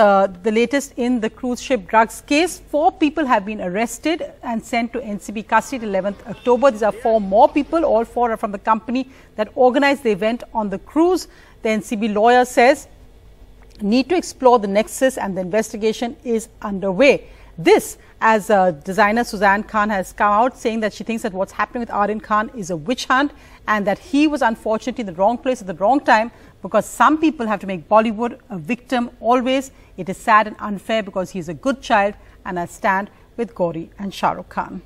uh, the latest in the cruise ship drugs case. Four people have been arrested and sent to NCB custody 11th October. These are four more people. All four are from the company that organized the event on the cruise. The NCB lawyer says need to explore the nexus and the investigation is underway. This, as uh, designer Suzanne Khan has come out saying that she thinks that what's happening with Arin Khan is a witch hunt and that he was unfortunately in the wrong place at the wrong time because some people have to make Bollywood a victim always. It is sad and unfair because he is a good child and I stand with Gauri and Shah Rukh Khan.